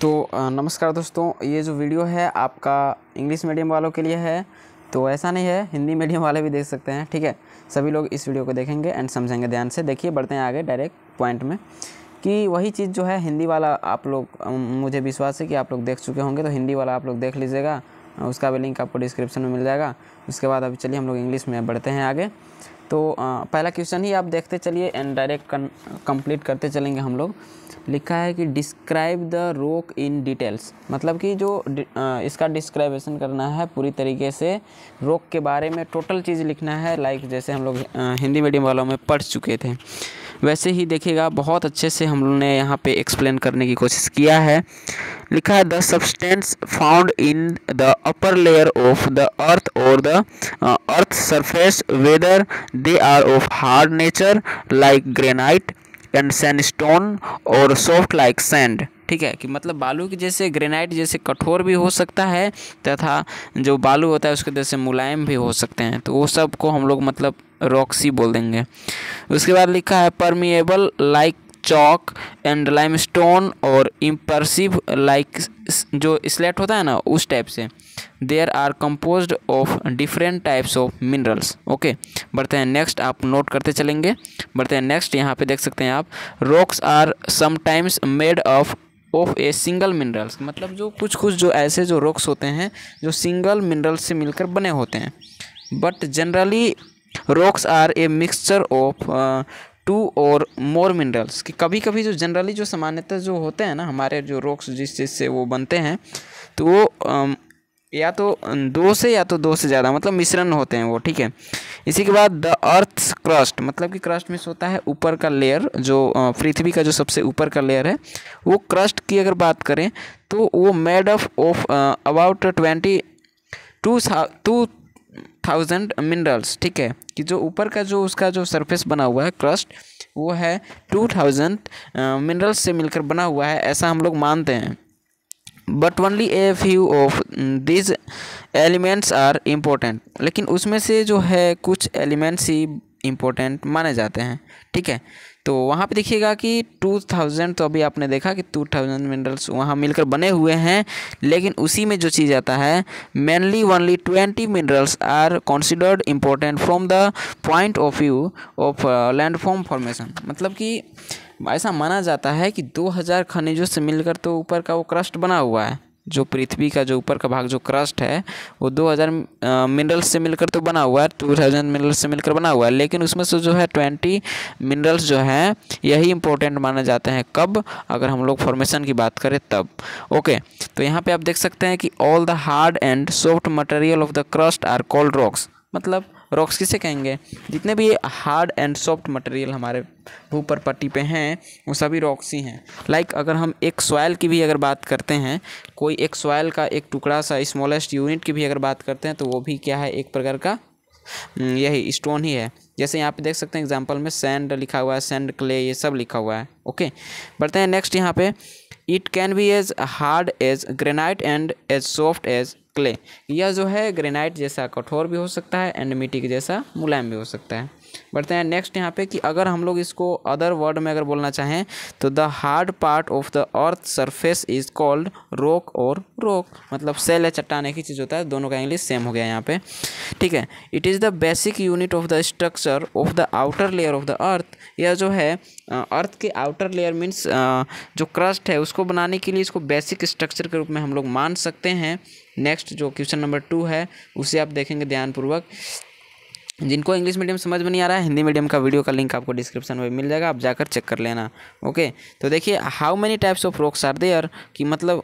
तो नमस्कार दोस्तों ये जो वीडियो है आपका इंग्लिश मीडियम वालों के लिए है तो ऐसा नहीं है हिंदी मीडियम वाले भी देख सकते हैं ठीक है सभी लोग इस वीडियो को देखेंगे एंड समझेंगे ध्यान से देखिए बढ़ते हैं आगे डायरेक्ट पॉइंट में कि वही चीज़ जो है हिंदी वाला आप लोग मुझे विश्वास है कि आप लोग देख चुके होंगे तो हिंदी वाला आप लोग देख लीजिएगा उसका भी लिंक आपको डिस्क्रिप्शन में मिल जाएगा उसके बाद अभी चलिए हम लोग इंग्लिश में बढ़ते हैं आगे तो आ, पहला क्वेश्चन ही आप देखते चलिए एंड डायरेक्ट कंप्लीट करते चलेंगे हम लोग लिखा है कि डिस्क्राइब द रोक इन डिटेल्स मतलब कि जो आ, इसका डिस्क्राइबेशन करना है पूरी तरीके से रोक के बारे में टोटल चीज़ लिखना है लाइक जैसे हम लोग हिंदी मीडियम वालों में पढ़ चुके थे वैसे ही देखिएगा बहुत अच्छे से हम लोग ने यहाँ पे एक्सप्लेन करने की कोशिश किया है लिखा है the substance found in the upper layer of the earth और the earth surface whether they are of hard nature like granite and stone और सॉफ्ट लाइक सैंड ठीक है कि मतलब बालू के जैसे ग्रेनाइट जैसे कठोर भी हो सकता है तथा जो बालू होता है उसके जैसे मुलायम भी हो सकते हैं तो वो सब को हम लोग मतलब रॉक्सी बोल देंगे उसके बाद लिखा है permeable like chalk and limestone और इम्परसिव लाइक जो स्लेट होता है ना उस टाइप से there are compose of different types of minerals okay बढ़ते हैं नेक्स्ट आप नोट करते चलेंगे बढ़ते हैं नेक्स्ट यहाँ पे देख सकते हैं आप rocks are sometimes made of of a single minerals मतलब जो कुछ कुछ जो ऐसे जो रॉक्स होते हैं जो सिंगल मिनरल्स से मिलकर बने होते हैं but generally rocks are a mixture of two और मोर मिनरल्स कि कभी कभी जो जनरली जो सामान्यतः जो होते हैं ना हमारे जो रॉक्स जिस चीज़ से वो बनते हैं तो वो um, या तो दो से या तो दो से ज़्यादा मतलब मिश्रण होते हैं वो ठीक है इसी के बाद द अर्थ क्रस्ट मतलब कि क्रस्ट में होता है ऊपर का लेयर जो पृथ्वी का जो सबसे ऊपर का लेयर है वो क्रस्ट की अगर बात करें तो वो made of of about twenty two two thousand minerals ठीक है कि जो ऊपर का जो उसका जो सरफेस बना हुआ है क्रस्ट वो है टू थाउजेंड मिनरल्स से मिलकर बना हुआ है ऐसा हम लोग मानते हैं but only a few of these elements are important लेकिन उसमें से जो है कुछ एलिमेंट्स ही इम्पोर्टेंट माने जाते हैं ठीक है तो वहाँ पे देखिएगा कि 2000 तो अभी आपने देखा कि 2000 थाउजेंड मिनरल्स वहाँ मिलकर बने हुए हैं लेकिन उसी में जो चीज़ आता है mainly only 20 minerals are considered important from the point of view of landform formation मतलब कि ऐसा माना जाता है कि 2000 खनिजों से मिलकर तो ऊपर का वो क्रस्ट बना हुआ है जो पृथ्वी का जो ऊपर का भाग जो क्रस्ट है वो 2000 मिनरल्स से मिलकर तो बना हुआ है टू थाउजेंड मिनरल्स से मिलकर बना हुआ है लेकिन उसमें से जो है ट्वेंटी मिनरल्स जो हैं यही इम्पोर्टेंट माने जाते हैं कब अगर हम लोग फॉर्मेशन की बात करें तब ओके तो यहाँ पे आप देख सकते हैं कि all the hard and soft material of the crust are called rocks मतलब रॉक्स किसे कहेंगे जितने भी ये हार्ड एंड सॉफ्ट मटेरियल हमारे ऊपर पट्टी पे हैं वो सभी रॉक्स ही हैं लाइक अगर हम एक सॉयल की भी अगर बात करते हैं कोई एक सॉयल का एक टुकड़ा सा स्मॉलेस्ट यूनिट की भी अगर बात करते हैं तो वो भी क्या है एक प्रकार का हम्म, यही स्टोन ही है जैसे यहाँ पे देख सकते हैं एग्जाम्पल में सैंड लिखा हुआ है सैंड क्ले ये सब लिखा हुआ है ओके बढ़ते हैं नेक्स्ट यहाँ पे it can be as hard as granite and as soft as clay यह जो है ग्रेनाइट जैसा कठोर भी हो सकता है एंड मिट्टी के जैसा मुलायम भी हो सकता है बढ़ते हैं नेक्स्ट यहाँ पे कि अगर हम लोग इसको अदर वर्ड में अगर बोलना चाहें तो the hard part of the earth surface is called rock और रोक मतलब सेल है चट्टान एक ही चीज़ होता है दोनों का इंग्लिश सेम हो गया यहाँ पे ठीक है it is the basic unit of the structure of the outer layer of the earth यह जो है अर्थ के आउटर लेयर मीन्स जो क्रस्ट है उसको बनाने के लिए इसको बेसिक स्ट्रक्चर के रूप में हम लोग मान सकते हैं नेक्स्ट जो क्वेश्चन नंबर टू है उसे आप देखेंगे ध्यानपूर्वक जिनको इंग्लिश मीडियम समझ में नहीं आ रहा है हिंदी मीडियम का वीडियो का लिंक आपको डिस्क्रिप्शन में मिल जाएगा आप जाकर चेक कर लेना ओके तो देखिए how many types of rocks are there कि मतलब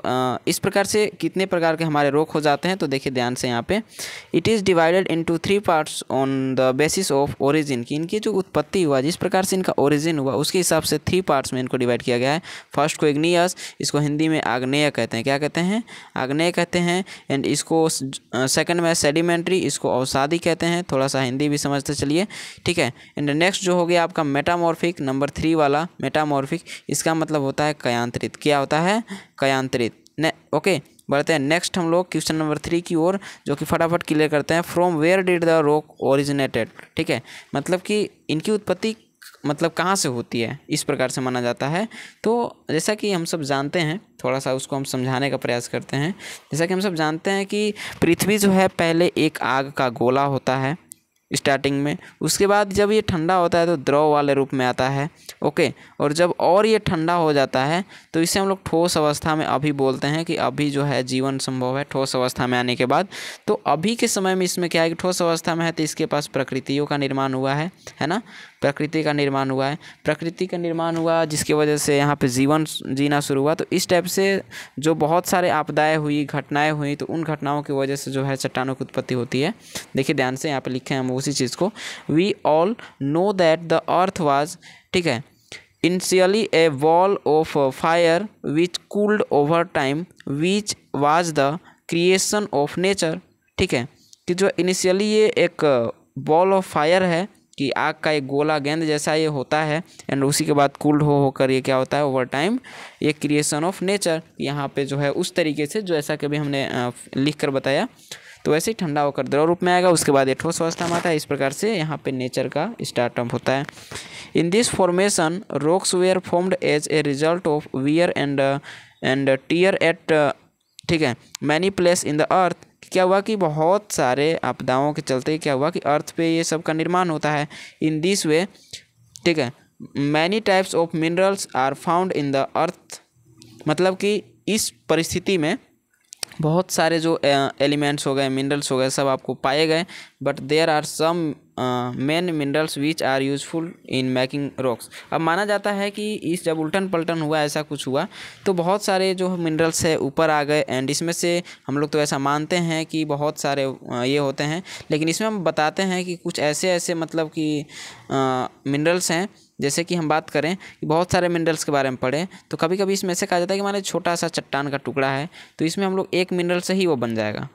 इस प्रकार से कितने प्रकार के हमारे रोक हो जाते हैं तो देखिए ध्यान से यहाँ पे it is divided into three parts on the basis of origin की इनकी जो उत्पत्ति हुआ जिस प्रकार से इनका ओरिजिन हुआ उसके हिसाब से थ्री पार्ट्स में इनको डिवाइड किया गया है फर्स्ट को इग्नियस इसको हिंदी में आग्नेय कहते हैं क्या कहते हैं आग्नेय कहते हैं एंड इसको सेकेंड में सेडिमेंट्री इसको औसादी कहते हैं थोड़ा सा हिंदी लिए भी समझते चलिए ठीक है एंड नेक्स्ट जो हो गया आपका मेटामॉर्फिक नंबर थ्री वाला मेटामॉर्फिक इसका मतलब होता है कयांतरित क्या होता है कयांतरित ने ओके बढ़ते हैं नेक्स्ट हम लोग क्वेश्चन नंबर थ्री की ओर जो कि फटाफट क्लियर करते हैं from where did the rock originated ठीक है मतलब कि इनकी उत्पत्ति मतलब कहाँ से होती है इस प्रकार से माना जाता है तो जैसा कि हम सब जानते हैं थोड़ा सा उसको हम समझाने का प्रयास करते हैं जैसा कि हम सब जानते हैं कि पृथ्वी जो है पहले एक आग का गोला होता है स्टार्टिंग में उसके बाद जब ये ठंडा होता है तो द्रव वाले रूप में आता है ओके और जब और ये ठंडा हो जाता है तो इसे हम लोग ठोस अवस्था में अभी बोलते हैं कि अभी जो है जीवन संभव है ठोस अवस्था में आने के बाद तो अभी के समय में इसमें क्या है कि ठोस अवस्था में है तो इसके पास प्रकृतियों का निर्माण हुआ है है ना प्रकृति का निर्माण हुआ है प्रकृति का निर्माण हुआ जिसकी वजह से यहाँ पे जीवन जीना शुरू हुआ तो इस टाइप से जो बहुत सारे आपदाएँ हुई घटनाएँ हुई तो उन घटनाओं की वजह से जो है चट्टानों की उत्पत्ति होती है देखिए ध्यान से यहाँ पर लिखे हैं हम उसी चीज़ को we all know that the earth was ठीक है initially a wall of fire which cooled over time which was the creation of nature ठीक है कि जो इनिशियली ये एक बॉल ऑफ फायर है कि आग का एक गोला गेंद जैसा ये होता है एंड उसी के बाद कूल्ड हो होकर ये क्या होता है ओवर टाइम ये क्रिएशन ऑफ नेचर यहाँ पे जो है उस तरीके से जो ऐसा कभी हमने लिख कर बताया तो वैसे ही ठंडा होकर द्रव रूप में आएगा उसके बाद ये ठोस अवस्था में आता है इस प्रकार से यहाँ पे नेचर का स्टार्टअप होता है in this formation rocks were formed as a result of wear and and tear at ठीक है many place in the earth क्या हुआ कि बहुत सारे आपदाओं के चलते क्या हुआ कि अर्थ पे ये सब का निर्माण होता है इन दिस वे ठीक है many types of minerals are found in the earth मतलब कि इस परिस्थिति में बहुत सारे जो एलिमेंट्स हो गए मिनरल्स हो गए सब आपको पाए गए but there are some main minerals which are useful in making rocks अब माना जाता है कि इस जब उल्टन पलटन हुआ ऐसा कुछ हुआ तो बहुत सारे जो मिनरल्स है ऊपर आ गए एंड इसमें से हम लोग तो ऐसा मानते हैं कि बहुत सारे uh, ये होते हैं लेकिन इसमें हम बताते हैं कि कुछ ऐसे ऐसे मतलब कि मिनरल्स uh, हैं जैसे कि हम बात करें कि बहुत सारे मिनरल्स के बारे में पढ़ें तो कभी कभी इसमें से कहा जाता है कि माने छोटा सा चट्टान का टुकड़ा है तो इसमें हम लोग एक मिनरल से ही वो बन जाएगा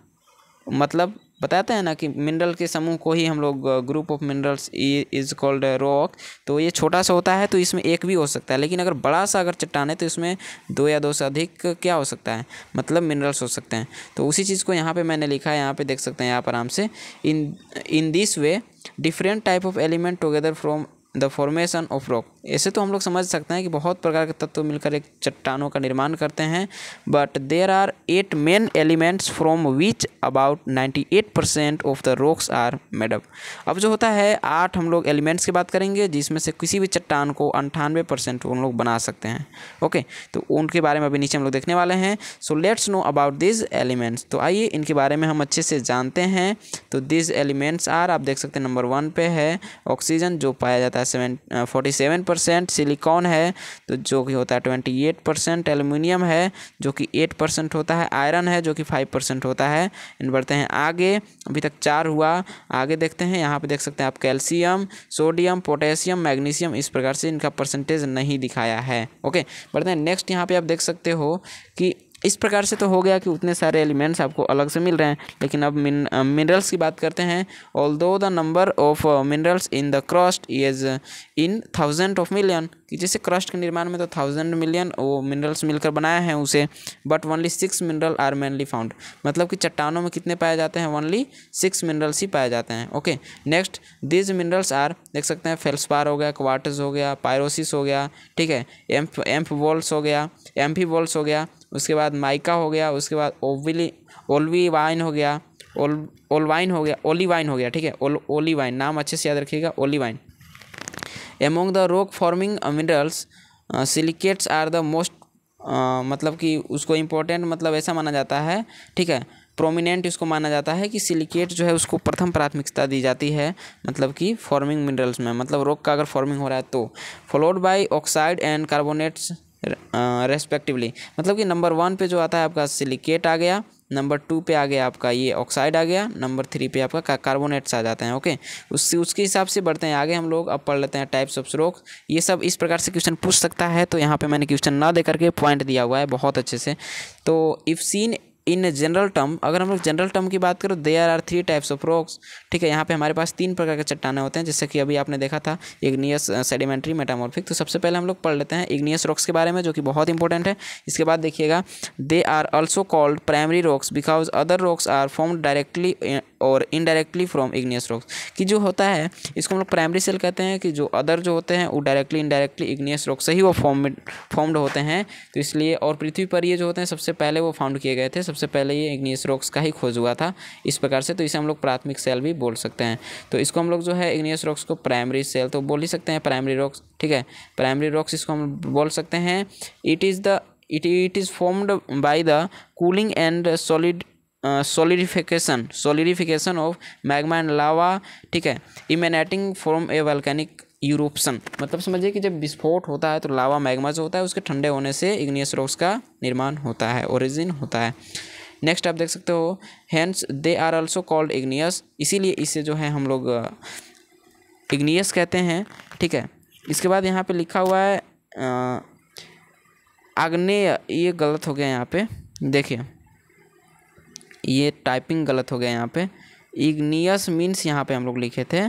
मतलब बताते हैं ना कि मिनरल के समूह को ही हम लोग group of minerals is called rock तो ये छोटा सा होता है तो इसमें एक भी हो सकता है लेकिन अगर बड़ा सा अगर चट्टान है तो इसमें दो या दो से अधिक क्या हो सकता है मतलब मिनरल्स हो सकते हैं तो उसी चीज़ को यहाँ पर मैंने लिखा है यहाँ पर देख सकते हैं आप आराम से in in this way different type of element together from the formation of rock ऐसे तो हम लोग समझ सकते हैं कि बहुत प्रकार के तत्व मिलकर एक चट्टानों का निर्माण करते हैं but there are eight main elements from which about ninety eight percent of the rocks are made up अब जो होता है आठ हम लोग एलिमेंट्स की बात करेंगे जिसमें से किसी भी चट्टान को अंठानवे परसेंट उन लोग बना सकते हैं ओके तो उनके बारे में अभी नीचे हम लोग देखने वाले हैं so let's know about these elements तो आइए इनके बारे में हम अच्छे से जानते हैं तो दिज एलिमेंट्स आर आप देख सकते हैं नंबर वन पे है ऑक्सीजन जो पाया जाता है seven forty seven percent silicon है तो जो कि होता है ट्वेंटी एट परसेंट एलुमिनियम है जो कि एट परसेंट होता है आयरन है जो कि फाइव परसेंट होता है इन बढ़ते हैं आगे अभी तक चार हुआ आगे देखते हैं यहाँ पे देख सकते हैं आप कैल्शियम सोडियम पोटेशियम मैग्नीशियम इस प्रकार से इनका परसेंटेज नहीं दिखाया है ओके बढ़ते हैं नेक्स्ट यहाँ पे आप देख सकते हो कि इस प्रकार से तो हो गया कि उतने सारे एलिमेंट्स आपको अलग से मिल रहे हैं लेकिन अब मिनरल्स की बात करते हैं although the number of minerals in the crust is in thousand of million कि जैसे क्रस्ट के निर्माण में तो थाउजेंड मिलियन वो मिनरल्स मिलकर बनाए हैं उसे but only six mineral are mainly found मतलब कि चट्टानों में कितने पाए जाते हैं ओनली सिक्स मिनरल्स ही पाए जाते हैं okay next these minerals are देख सकते हैं फेल्सपार हो गया क्वार्टज हो गया पायरोसिस हो गया ठीक है एम्फ एम्फ वॉल्स हो गया एम्फी वॉल्स हो गया उसके बाद माइका हो गया उसके बाद ओविली ओलवी वाइन हो गया ओल ओलवाइन हो गया ओलीवाइन हो गया ठीक है ओल ओलीवाइन नाम अच्छे से याद रखिएगा olivine among the rock forming minerals silicates are the most मतलब कि उसको इम्पोर्टेंट मतलब ऐसा माना जाता है ठीक है प्रोमिनेंट इसको माना जाता है कि सिलिकेट जो है उसको प्रथम प्राथमिकता दी जाती है मतलब कि फॉर्मिंग मिनरल्स में मतलब रोक का अगर फॉर्मिंग हो रहा है तो followed by oxide and carbonates respectively मतलब कि नंबर वन पे जो आता है आपका सिलिकेट आ गया नंबर टू पे आ गया आपका ये ऑक्साइड आ गया नंबर थ्री पे आपका कार्बोनेट्स आ जाते हैं ओके उससे उसके हिसाब से बढ़ते हैं आगे हम लोग अब पढ़ लेते हैं टाइप्स ऑफ स्रोक ये सब इस प्रकार से क्वेश्चन पूछ सकता है तो यहाँ पे मैंने क्वेश्चन ना दे करके पॉइंट दिया हुआ है बहुत अच्छे से तो if seen in general term अगर हम लोग जनरल टर्म की बात करें there are three types of rocks ठीक है यहाँ पे हमारे पास तीन प्रकार के चट्टाने होते हैं जैसे कि अभी आपने देखा था इग्नियस सेडिमेंट्री मेटामॉर्फिक तो सबसे पहले हम लोग पढ़ लेते हैं इग्नियस रॉक्स के बारे में जो कि बहुत इंपॉर्टेंट है इसके बाद देखिएगा they are also called primary rocks because other rocks are form directly और इनडायरेक्टली फ्रॉम इग्नियस रॉक्स कि जो होता है इसको हम लोग प्राइमरी सेल कहते हैं कि जो अदर जो होते हैं वो डायरेक्टली इनडायरेक्टली इग्नियस रॉक से ही वो फॉर्म फॉर्म्ड होते हैं तो इसलिए और पृथ्वी पर ये जो होते हैं सबसे पहले वो फाउंड किए गए थे सबसे पहले ये इग्नियस रॉक्स का ही खोज हुआ था इस प्रकार से तो इसे हम लोग प्राथमिक सेल भी बोल सकते हैं तो इसको हम लोग जो है इग्नियस रॉक्स को प्राइमरी सेल तो बोल ही सकते हैं प्राइमरी रॉक्स ठीक है प्राइमरी रॉक्स इसको हम बोल सकते हैं it is the it it is formed by the cooling and solid solidification solidification of magma and lava ठीक है इमेनेटिंग फ्रॉम ए वैल्केनिक यूरोप्सन मतलब समझिए कि जब विस्फोट होता है तो लावा मैग्मा जो होता है उसके ठंडे होने से इग्नियस रॉक्स का निर्माण होता है ओरिजिन होता है नेक्स्ट आप देख सकते हो hence they are also called igneous इसीलिए इसे जो है हम लोग इग्नियस कहते हैं ठीक है इसके बाद यहाँ पे लिखा हुआ है आग्नेय ये गलत हो गया यहाँ पे देखिए ये टाइपिंग गलत हो गया यहाँ पे इग्नियस मीन्स यहाँ पे हम लोग लिखे थे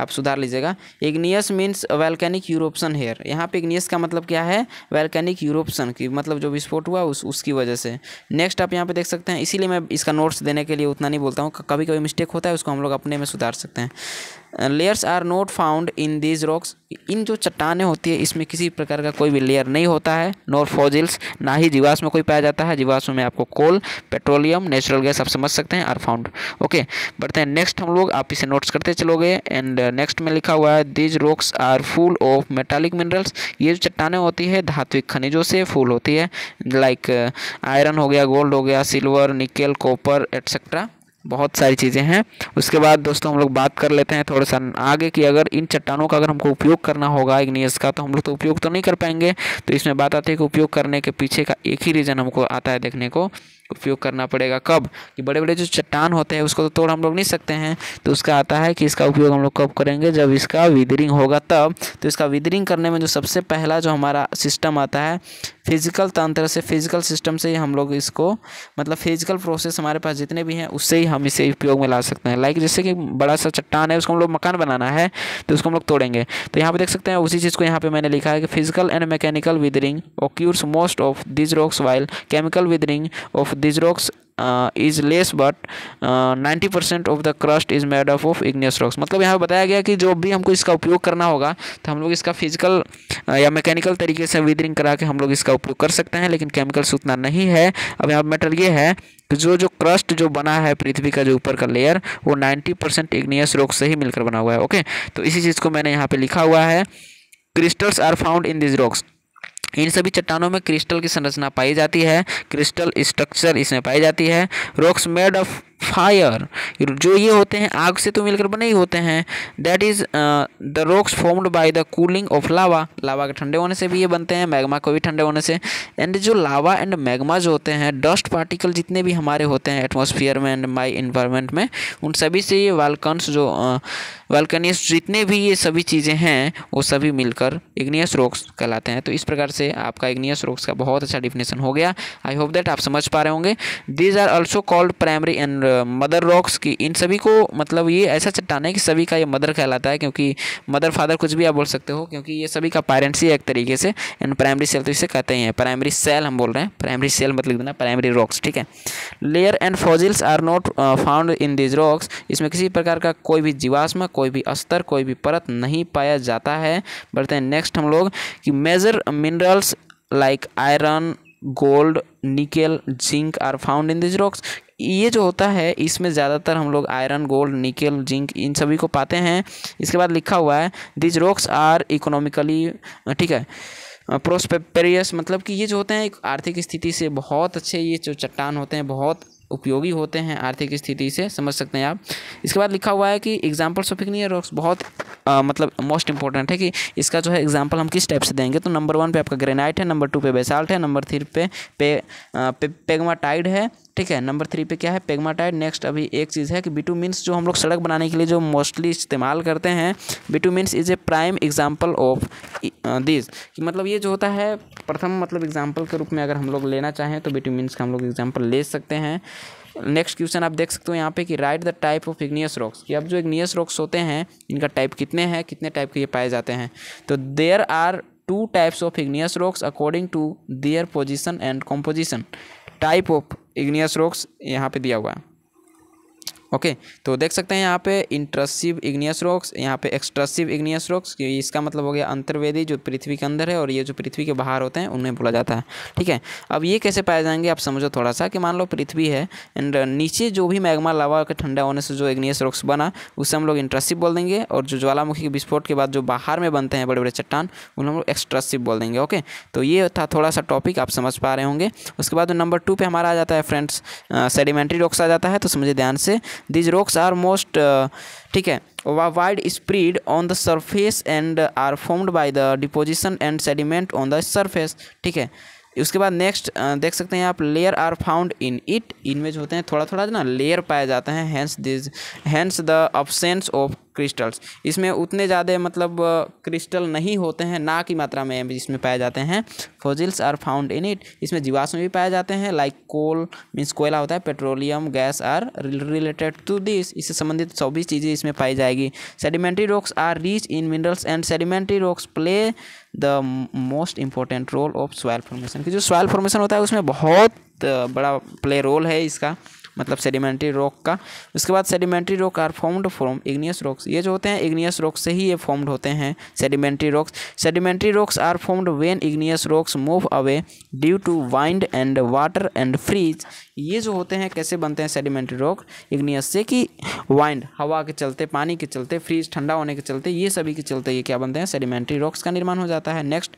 आप सुधार लीजिएगा igneous means volcanic eruption here यहाँ पे इग्नियस का मतलब क्या है वैल्कैनिक यूरोप्सन की मतलब जो विस्फोट हुआ उस उसकी वजह से नेक्स्ट आप यहाँ पे देख सकते हैं इसीलिए मैं इसका नोट्स देने के लिए उतना नहीं बोलता हूँ कभी कभी मिस्टेक होता है उसको हम लोग अपने में सुधार सकते हैं layers are not found in these rocks in जो चट्टाने होती है इसमें किसी प्रकार का कोई भी लेयर नहीं होता है नॉर फॉजिल्स ना ही जीवाश्म कोई पाया जाता है जीवाश्म में आपको कोल पेट्रोलियम नेचुरल गैस आप समझ सकते हैं आर फाउंड ओके बढ़ते हैं नेक्स्ट हम लोग आप इसे नोट्स करते चलोगे एंड नेक्स्ट uh, में लिखा हुआ है these rocks are full of metallic minerals ये जो चट्टाने होती है धात्विक खनिजों से फुल होती है लाइक आयरन हो गया गोल्ड हो गया सिल्वर निकेल कॉपर एट्सेट्रा बहुत सारी चीज़ें हैं उसके बाद दोस्तों हम लोग बात कर लेते हैं थोड़ा सा आगे कि अगर इन चट्टानों का अगर हमको उपयोग करना होगा इग्नियस का तो हम लोग तो उपयोग तो नहीं कर पाएंगे तो इसमें बात आती है कि उपयोग करने के पीछे का एक ही रीज़न हमको आता है देखने को उपयोग करना पड़ेगा कब कि बड़े बड़े जो चट्टान होते हैं उसको तो तोड़ हम लोग नहीं सकते हैं तो उसका आता है कि इसका उपयोग हम लोग कब करेंगे जब इसका विदरिंग होगा तब तो इसका विदरिंग करने में जो सबसे पहला जो हमारा सिस्टम आता है फिजिकल तंत्र से फिजिकल सिस्टम से ही हम लोग इसको मतलब फिजिकल प्रोसेस हमारे पास जितने भी हैं उससे ही हम इसे उपयोग में ला सकते हैं लाइक जैसे कि बड़ा सा चट्टान है उसको हम लोग मकान बनाना है तो उसको हम लोग तोड़ेंगे तो यहाँ पे देख सकते हैं उसी चीज़ को यहाँ पे मैंने लिखा है कि physical and mechanical weathering occurs most of these rocks while chemical weathering of these rocks uh, is less but ninety percent of the crust is made up of igneous rocks मतलब यहाँ बताया गया कि जो भी हमको इसका उपयोग करना होगा तो हम लोग इसका फिजिकल uh, या मैकेनिकल तरीके से विदरिंग करा के हम लोग इसका उपयोग कर सकते हैं लेकिन केमिकल्स उतना नहीं है अब यहाँ मैटर ये है कि जो जो क्रस्ट जो बना है पृथ्वी का जो ऊपर का लेयर वो नाइन्टी परसेंट इग्नियस रॉक्स से ही मिलकर बना हुआ है ओके तो इसी चीज़ को मैंने यहाँ पर लिखा हुआ है crystals are found in these rocks इन सभी चट्टानों में क्रिस्टल की संरचना पाई जाती है क्रिस्टल स्ट्रक्चर इसमें पाई जाती है रॉक्स मेड ऑफ फायर जो ये होते हैं आग से तो मिलकर बने ही होते हैं that is the rocks formed by the cooling of lava lava के ठंडे होने से भी ये बनते हैं मैग्मा को भी ठंडे होने से एंड जो लावा एंड मैग्मा जो होते हैं डस्ट पार्टिकल जितने भी हमारे होते हैं एटमोसफियर में एंड माई इन्वायरमेंट में उन सभी से ये वालकन्स जो वालकनियस uh, जितने भी ये सभी चीज़ें हैं वो सभी मिलकर इग्नियस रोक्स कहलाते हैं तो इस प्रकार से आपका इग्नियस रोक्स का बहुत अच्छा डिफिनेशन हो गया आई होप दैट आप समझ पा रहे होंगे these are also called primary and mother rocks की इन सभी को मतलब ये ऐसा चट्टान है कि सभी का ये मदर कहलाता है क्योंकि मदर फादर कुछ भी आप बोल सकते हो क्योंकि ये सभी का पेरेंट्स ही एक तरीके से एंड प्राइमरी सेल तो इसे कहते हैं प्राइमरी सेल हम बोल रहे हैं प्राइमरी सेल मतलब देना प्राइमरी रॉक्स ठीक है layer and fossils are not found in these rocks इसमें किसी प्रकार का कोई भी जीवाश्म कोई भी अस्तर कोई भी परत नहीं पाया जाता है बढ़ते हैं नेक्स्ट हम लोग कि major minerals like iron gold nickel zinc are found in this rocks ये जो होता है इसमें ज़्यादातर हम लोग आयरन गोल्ड निकेल जिंक इन सभी को पाते हैं इसके बाद लिखा हुआ है दिज रॉक्स आर इकोनॉमिकली ठीक है प्रोस्पेपेरियस मतलब कि ये जो होते हैं आर्थिक स्थिति से बहुत अच्छे ये जो चट्टान होते हैं बहुत उपयोगी होते हैं आर्थिक स्थिति से समझ सकते हैं आप इसके बाद लिखा हुआ है कि एग्जाम्पल्स ऑफ इग्नियर रॉक्स बहुत आ, मतलब मोस्ट इंपॉर्टेंट है कि इसका जो है एग्जाम्पल हम किस टाइप से देंगे तो नंबर वन पे आपका ग्रेनाइट है नंबर टू पे बेसाल्ट है नंबर थ्री पे पे, पे पेगमाटाइड है ठीक है नंबर थ्री पे क्या है पेगमाटाइड नेक्स्ट अभी एक चीज़ है कि बिटू मीन्स जो हम लोग सड़क बनाने के लिए जो मोस्टली इस्तेमाल करते हैं bitumens is a prime example of this कि मतलब ये जो होता है प्रथम मतलब एग्जाम्पल के रूप में अगर हम लोग लेना चाहें तो बिटू मीन्स का हम लोग एग्जाम्पल ले सकते हैं नेक्स्ट क्वेश्चन आप देख सकते हो यहाँ पे कि right the type of igneous rocks कि अब जो इग्नियस रॉक्स होते हैं इनका टाइप कितने हैं कितने टाइप के ये पाए जाते हैं तो there are two types of igneous rocks according to their position and composition type of igneous rocks यहाँ पे दिया हुआ है ओके तो देख सकते हैं यहाँ पे इंट्रसिव इग्नियस रॉक्स यहाँ पे एक्सट्रसिव इग्नियस रॉक्स इसका मतलब हो गया अंतर्वेदी जो पृथ्वी के अंदर है और ये जो पृथ्वी के बाहर होते हैं उन्हें बोला जाता है ठीक है अब ये कैसे पाए जाएंगे आप समझो थोड़ा सा कि मान लो पृथ्वी है एंड नीचे जो भी मैगमा लावा के ठंडा होने से जो इग्नियस रॉक्स बना उसे हम लोग इंट्रसिव बोल देंगे और जो ज्वालामुखी के विस्फोट के बाद जो बाहर में बनते हैं बड़े बड़े चट्टान उन हम लोग एक्सट्रसिव बोल देंगे ओके तो ये था थोड़ा सा टॉपिक आप समझ पा रहे होंगे उसके बाद नंबर टू पर हमारा आ जाता है फ्रेंड्स सेडिमेंट्री रॉक्स आ जाता है तो समझे ध्यान से दिज रॉक्स आर मोस्ट ठीक है widespread on the surface and are formed by the deposition and sediment on the surface ठीक है उसके बाद नेक्स्ट uh, देख सकते हैं आप layer are found in it इनमें जो होते हैं थोड़ा थोड़ा ना लेयर पाए जाते हैं hence this hence the absence of crystals इसमें उतने ज़्यादा मतलब क्रिस्टल नहीं होते हैं ना की मात्रा में इसमें पाए जाते हैं fossils are found in it इसमें जीवाश्म भी पाए जाते हैं लाइक कोल मीन्स कोयला होता है petroleum gas are related to this इससे संबंधित चौबीस चीज़ें इसमें पाई जाएगी sedimentary rocks are rich in minerals and sedimentary rocks play the most important role of soil formation की जो सॉयल फॉर्मेशन होता है उसमें बहुत बड़ा प्ले रोल है इसका मतलब सेडिमेंट्री रॉक का उसके बाद sedimentary rock are formed from igneous rocks ये जो होते हैं इग्नियस रॉक्स से ही ये फॉर्म्ड होते हैं sedimentary rocks sedimentary rocks are formed when igneous rocks move away due to wind and water and freeze ये जो होते हैं कैसे बनते हैं सेडिमेंट्री रॉक इग्नियस से कि वाइंड हवा के चलते पानी के चलते फ्रीज ठंडा होने के चलते ये सभी के चलते ये क्या बनते हैं सेडिमेंट्री रॉक्स का निर्माण हो जाता है नेक्स्ट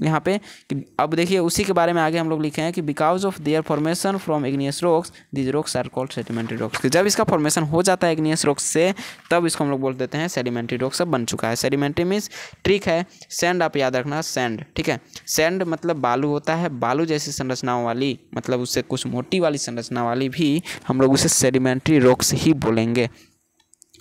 यहाँ पे कि अब देखिए उसी के बारे में आगे हम लोग लिखे हैं कि because of their formation from igneous rocks these rocks are called sedimentary rocks जब इसका फॉर्मेशन हो जाता है इग्नियस रॉक्स से तब इसको हम लोग बोल देते हैं सेडिमेंट्री रॉक्स अब बन चुका है सेडिमेंट्री मीन्स ट्रिक है सेंड आप याद रखना सेंड ठीक है सेंड मतलब बालू होता है बालू जैसी संरचनाओं वाली मतलब उससे कुछ मोटी वाली संरचना वाली भी हम लोग उसे सेडिमेंट्री रॉक्स ही बोलेंगे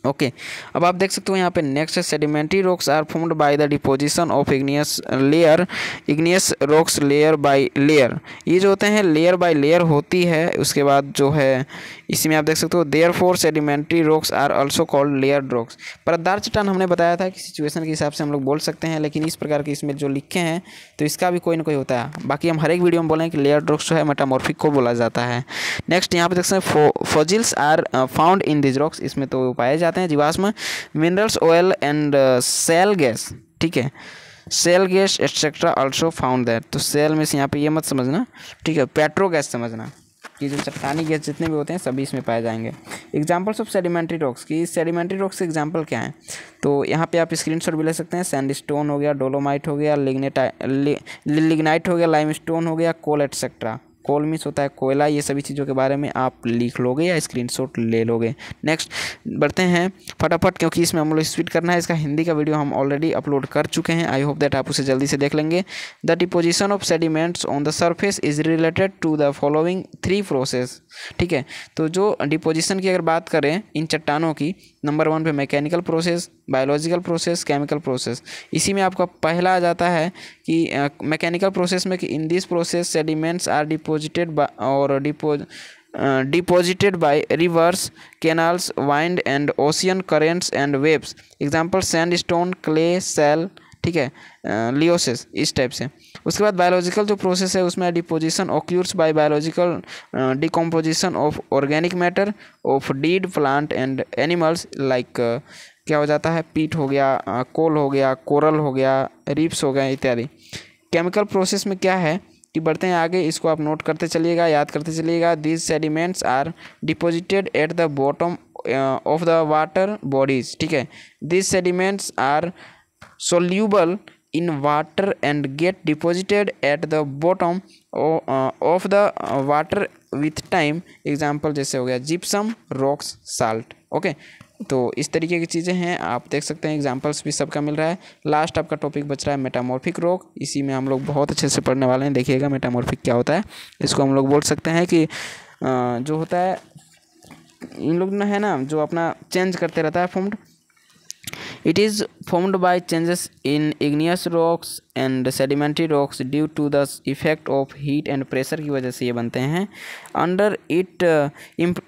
ओके okay. अब आप देख सकते हो यहाँ पे next sedimentary rocks are formed by the deposition of igneous layer igneous rocks layer by layer ये जो होते हैं लेयर बाय लेयर होती है उसके बाद जो है इसी में आप देख सकते हो therefore sedimentary rocks are also called layer rocks पर दार चट्टान हमने बताया था कि सिचुएशन के हिसाब से हम लोग बोल सकते हैं लेकिन इस प्रकार के इसमें जो लिखे हैं तो इसका भी कोई ना कोई होता है बाकी हम हर एक वीडियो में बोले कि लेयर रॉक्स जो है मेटामॉर्फिक को बोला जाता है नेक्स्ट यहाँ पर देख सकते हैं fossils are found in these rocks इसमें तो पाए जाते हैं जीवाश्म minerals oil and shale gas ठीक है shale gas etcetera also found that तो सेल में से यहाँ पे ये मत समझना ठीक है पेट्रो गैस समझना ये जो चट्टानी गैस जितने भी होते हैं सभी इसमें पाए जाएंगे एग्जाम्पल्स ऑफ सेडिमेंट्री रॉक्स की सेडिमेंट्री रॉक्स के एग्जाम्पल क्या हैं तो यहाँ पे आप स्क्रीन भी ले सकते हैं सैंड हो गया डोलोमाइट हो गया लिग्नेटा लिग्नाइट हो गया लाइम स्टोन हो गया कोल एटसेट्रा कोलमिस होता है कोयला ये सभी चीज़ों के बारे में आप लिख लोगे या स्क्रीनशॉट ले लोगे नेक्स्ट बढ़ते हैं फटाफट क्योंकि इसमें हम लोग स्पीड करना है इसका हिंदी का वीडियो हम ऑलरेडी अपलोड कर चुके हैं आई होप दैट आप उसे जल्दी से देख लेंगे the deposition of sediments on the surface is related to the following three process ठीक है तो जो डिपोजिशन की अगर बात करें इन चट्टानों की नंबर वन पे mechanical process biological process chemical process इसी में आपका पहला आ जाता है कि मैकेनिकल प्रोसेस में कि in this process sediments are deposited और डिपोज deposited by rivers canals wind and ocean currents and waves sandstone clay shale ठीक है लियोसिस इस टाइप से उसके बाद बायोलॉजिकल जो प्रोसेस है उसमें deposition occurs by biological decomposition of organic matter of dead plant and animals like क्या हो जाता है पीट हो गया कोल हो गया कोरल हो गया रिप्स हो गया इत्यादि केमिकल प्रोसेस में क्या है कि बढ़ते हैं आगे इसको आप नोट करते चलिएगा याद करते चलिएगा these sediments are deposited at the bottom of the water bodies ठीक है this sediments are soluble in water and get deposited at the bottom uh, of the uh, water with time example जैसे हो गया gypsum rocks salt okay तो इस तरीके की चीज़ें हैं आप देख सकते हैं एग्जाम्पल्स भी सबका मिल रहा है लास्ट आपका टॉपिक बच रहा है मेटामॉर्फिक रोग इसी में हम लोग बहुत अच्छे से पढ़ने वाले हैं देखिएगा मेटामॉर्फिक क्या होता है इसको हम लोग बोल सकते हैं कि uh, जो होता है इन लोग ना है ना जो अपना चेंज करते रहता है formed It is formed by changes in igneous rocks and sedimentary rocks due to the effect of heat and pressure की वजह से ये बनते हैं it uh,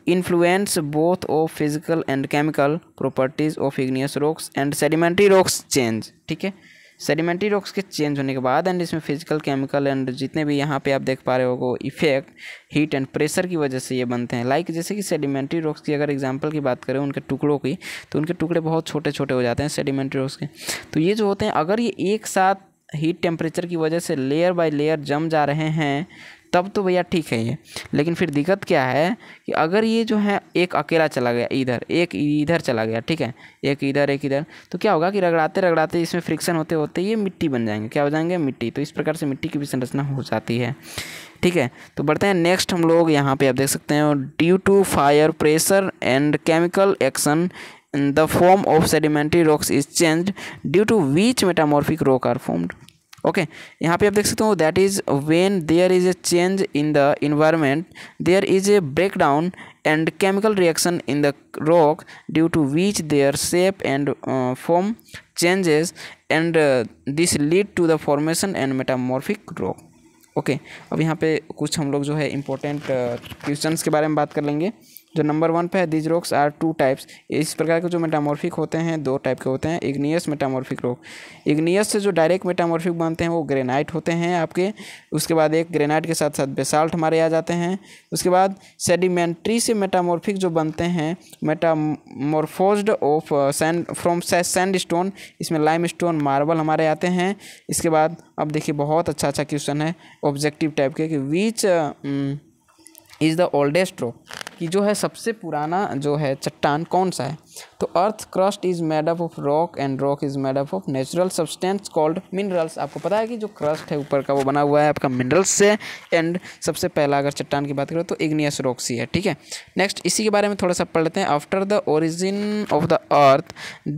influence both of physical and chemical properties of igneous rocks and sedimentary rocks change ठीक है sedimentary rocks के change होने के बाद एंड इसमें फिजिकल केमिकल एंड जितने भी यहाँ पे आप देख पा रहे हो इफेक्ट हीट एंड प्रेशर की वजह से ये बनते हैं लाइक जैसे कि सेडिमेंट्री रॉक्स की अगर एग्जाम्पल की बात करें उनके टुकड़ों की तो उनके टुकड़े बहुत छोटे छोटे हो जाते हैं सेडिमेंट्री रॉक्स के तो ये जो होते हैं अगर ये एक साथ हीट टेम्परेचर की वजह से लेयर बाय लेयर जम जा रहे हैं तब तो भैया ठीक है ये लेकिन फिर दिक्कत क्या है कि अगर ये जो है एक अकेला चला गया इधर एक इधर चला गया ठीक है एक इधर एक इधर तो क्या होगा कि रगड़ाते रगड़ाते इसमें फ्रिक्शन होते होते ये मिट्टी बन जाएंगे क्या हो जाएंगे मिट्टी तो इस प्रकार से मिट्टी की भी संरचना हो जाती है ठीक है तो बढ़ते हैं नेक्स्ट हम लोग यहाँ पर आप देख सकते हैं due to fire pressure and chemical action the form of sedimentary rocks is change due to which metamorphic rock are formed okay okay, यहाँ पे आप देख सकते हो that is when there is a change in the environment there is a break down and chemical reaction in the rock due to which their shape and form changes and this lead to the formation and metamorphic rock okay अब यहाँ पे कुछ हम लोग जो है important question uh, के बारे में बात कर लेंगे जो नंबर वन पे है these rocks are two types इस प्रकार के जो मेटामॉर्फिक होते हैं दो टाइप के होते हैं इग्नियस मेटामॉर्फिक रॉक इग्नियस से जो डायरेक्ट मेटामॉर्फिक बनते हैं वो ग्रेनाइट होते हैं आपके उसके बाद एक ग्रेनाइट के साथ साथ बेसाल्ट हमारे आ जाते हैं उसके बाद सेडिमेंट्री से मेटामॉर्फिक जो बनते हैं metamorphose of sand from sandstone इसमें लाइम स्टोन मार्बल हमारे आते हैं इसके बाद अब देखिए बहुत अच्छा अच्छा क्वेश्चन है ऑब्जेक्टिव टाइप के कि which is the oldest rock कि जो है सबसे पुराना जो है चट्टान कौन सा है तो earth crust is made up of rock and rock is made up of natural substance called minerals आपको पता है कि जो क्रस्ट है ऊपर का वो बना हुआ है आपका मिनरल्स से एंड सबसे पहला अगर चट्टान की बात करें तो इग्नियस रॉक्स ही है ठीक है नेक्स्ट इसी के बारे में थोड़ा सा पढ़ लेते हैं after the origin of the earth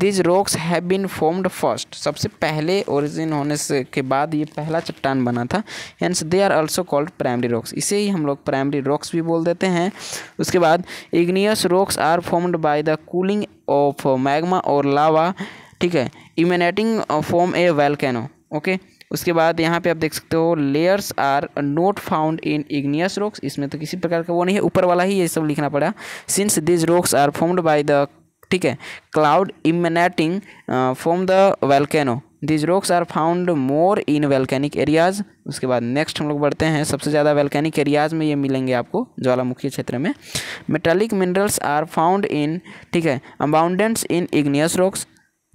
these rocks have been formed first सबसे पहले ओरिजिन होने से के बाद ये पहला चट्टान बना था and they are also called primary rocks इसे ही हम लोग प्राइमरी रॉक्स भी बोल देते हैं उसके बाद igneous rocks are formed by the cooling of magma और लावा ठीक है emanating form a volcano okay उसके बाद यहाँ पे आप देख सकते हो layers are not found in igneous rocks इसमें तो किसी प्रकार का वो नहीं है ऊपर वाला ही ये सब लिखना पड़ा since these rocks are formed by the ठीक है cloud emanating form the volcano these rocks are found more in volcanic areas उसके बाद नेक्स्ट हम लोग बढ़ते हैं सबसे ज़्यादा वेलकैनिक एरियाज में ये मिलेंगे आपको ज्वालामुखी क्षेत्र में metallic minerals are found in ठीक है अबाउंडेंस इन इग्नियस रॉक्स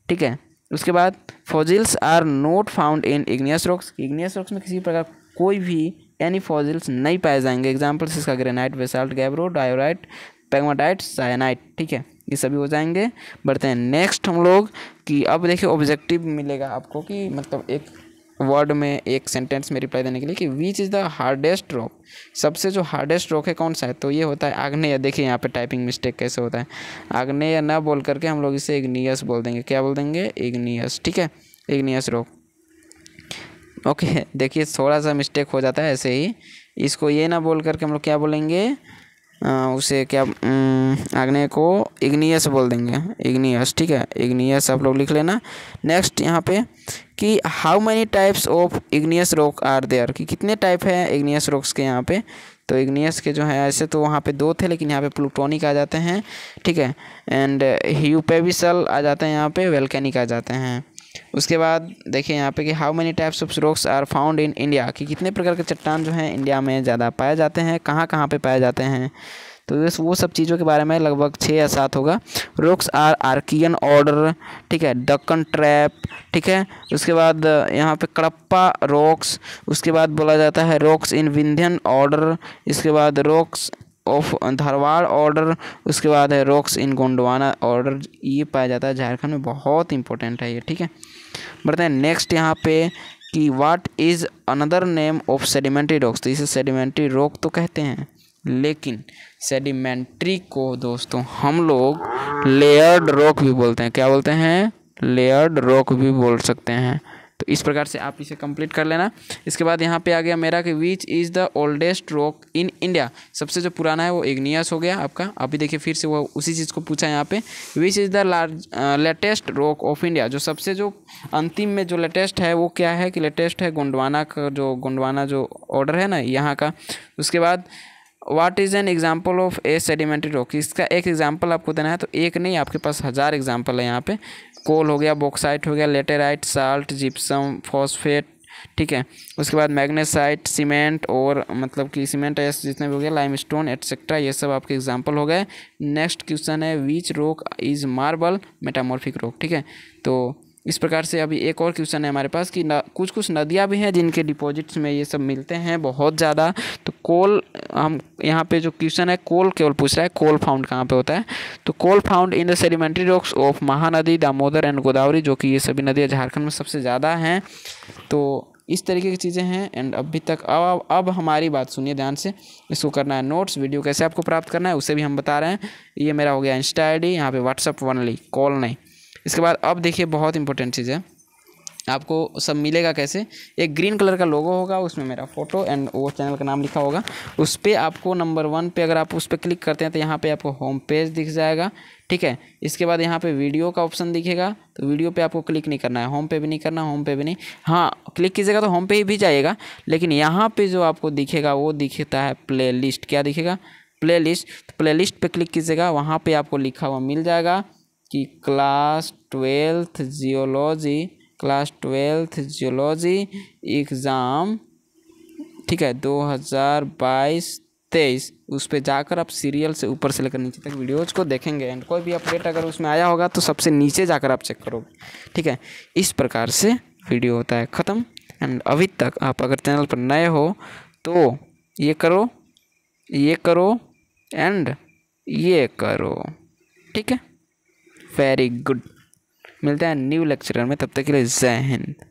ठीक है उसके बाद fossils are not found in igneous rocks igneous rocks में किसी प्रकार कोई भी एनी फॉजिल्स नहीं पाए जाएंगे एग्जाम्पल्स इसका granite basalt gabbro diorite pegmatite syenite ठीक है ये सभी हो जाएंगे बढ़ते हैं नेक्स्ट हम लोग कि अब देखिए ऑब्जेक्टिव मिलेगा आपको कि मतलब एक वर्ड में एक सेंटेंस में रिप्लाई देने के लिए कि which is the hardest rock सबसे जो हार्डेस्ट रॉक है कौन सा है तो ये होता है आग्नेय देखिए यहाँ पे टाइपिंग मिस्टेक कैसे होता है आग्नेय ना बोल करके हम लोग इसे इग्नियस बोल देंगे क्या बोल देंगे इग्नियस ठीक है इग्नियस रॉक ओके देखिए थोड़ा सा मिस्टेक हो जाता है ऐसे ही इसको ये ना बोल करके हम लोग क्या बोलेंगे उसे क्या आग्नेय को इग्नियस बोल देंगे इग्नियस ठीक है इग्नियस आप लोग लिख लेना नेक्स्ट यहाँ पे कि how many types of igneous rock are there कि कितने टाइप है इग्नियस रॉक्स के यहाँ पे तो इग्नियस के जो है ऐसे तो वहाँ पे दो थे लेकिन यहाँ पे प्लूटोनिक आ जाते हैं ठीक है एंड ह्यूपेविसल आ जाते हैं यहाँ पे वेलकैनिक आ जाते हैं उसके बाद देखिए यहाँ पे कि how many types of rocks are found in India कि कितने प्रकार के चट्टान जो हैं इंडिया में ज़्यादा पाए जाते हैं कहाँ कहाँ पे पाए जाते हैं तो वो सब चीज़ों के बारे में लगभग छः या सात होगा रोक्स आर आर्कियन ऑर्डर ठीक है डक्कन ट्रैप ठीक है उसके बाद यहाँ पे कड़प्पा रोक्स उसके बाद बोला जाता है रोक्स इन विंध्यन ऑर्डर इसके बाद रोक्स ऑफ धरवाड़ ऑर्डर उसके बाद है रॉक्स इन गोंडवाना ऑर्डर ये पाया जाता है झारखंड में बहुत इंपॉर्टेंट है ये ठीक है बढ़ते हैं नेक्स्ट यहाँ पे कि what is another name of sedimentary rocks तो इसे सेडिमेंट्री रॉक तो कहते हैं लेकिन सेडिमेंट्री को दोस्तों हम लोग लेयर्ड रॉक भी बोलते हैं क्या बोलते हैं लेयर्ड रॉक भी बोल सकते हैं तो इस प्रकार से आप इसे कंप्लीट कर लेना इसके बाद यहाँ पे आ गया मेरा कि which is the oldest rock in India सबसे जो पुराना है वो इग्नियस हो गया आपका अभी देखिए फिर से वो उसी चीज़ को पूछा यहाँ पे which is the largest rock of India जो सबसे जो अंतिम में जो लेटेस्ट है वो क्या है कि लेटेस्ट है गोंडवाना का जो गोंडवाना जो ऑर्डर है ना यहाँ का उसके बाद what is an example of a sedimentary rock इसका एक एग्जाम्पल आपको देना है तो एक नहीं आपके पास हज़ार एग्जाम्पल है यहाँ पे कोल हो गया बॉक्साइट हो गया लेटेराइट साल्ट जिप्सम फॉस्फेट ठीक है उसके बाद मैग्नेसाइट सीमेंट और मतलब कि सीमेंट ऐसे जितने भी हो गया लाइम स्टोन एट्सेट्रा ये सब आपके एग्जाम्पल हो गए नेक्स्ट क्वेश्चन है विच रोक इज मार्बल मेटामॉर्फिक रोक ठीक है तो इस प्रकार से अभी एक और क्वेश्चन है हमारे पास कि न, कुछ कुछ नदियाँ भी हैं जिनके डिपॉजिट्स में ये सब मिलते हैं बहुत ज़्यादा तो कोल हम यहाँ पे जो क्वेश्चन है कोल केवल पूछ रहा है कोल फाउंड कहाँ पे होता है तो coal found in the sedimentary rocks of Mahanadi Damodar and Godavari जो कि ये सभी नदियाँ झारखंड में सबसे ज़्यादा हैं तो इस तरीके की चीज़ें हैं एंड अभी तक अब अब हमारी बात सुनिए ध्यान से इसको करना है नोट्स वीडियो कैसे आपको प्राप्त करना है उसे भी हम बता रहे हैं ये मेरा हो गया इंस्टा आई डी यहाँ पर व्हाट्सअप वनली कॉल नहीं इसके बाद अब देखिए बहुत इंपॉर्टेंट चीज़ है आपको सब मिलेगा कैसे एक ग्रीन कलर का लोगो होगा उसमें मेरा फोटो एंड वो चैनल का नाम लिखा होगा उस पर आपको नंबर वन पे अगर आप उस पर क्लिक करते हैं तो यहाँ पे आपको होम पेज दिख जाएगा ठीक है इसके बाद यहाँ पे वीडियो का ऑप्शन दिखेगा तो वीडियो पे आपको क्लिक नहीं करना है होम पे भी नहीं करना होम पे भी नहीं हाँ क्लिक कीजिएगा तो होम पे ही भी जाएगा लेकिन यहाँ पर जो आपको दिखेगा वो दिखता है प्ले लिस्ट क्या दिखेगा प्ले लिस्ट तो प्ले लिस्ट पर क्लिक कीजिएगा वहाँ पर आपको लिखा हुआ मिल जाएगा कि class twelfth geology class twelfth geology exam ठीक है दो हज़ार बाईस तेईस उस पर जाकर आप सीरियल से ऊपर से लेकर नीचे तक वीडियोज़ को देखेंगे एंड कोई भी अपडेट अगर उसमें आया होगा तो सबसे नीचे जाकर आप चेक करोगे ठीक है इस प्रकार से वीडियो होता है ख़त्म एंड अभी तक आप अगर चैनल पर नए हो तो ये करो ये करो एंड ये करो ठीक है वेरी गुड मिलते हैं न्यू लेक्चर में तब तक के लिए जय हिंद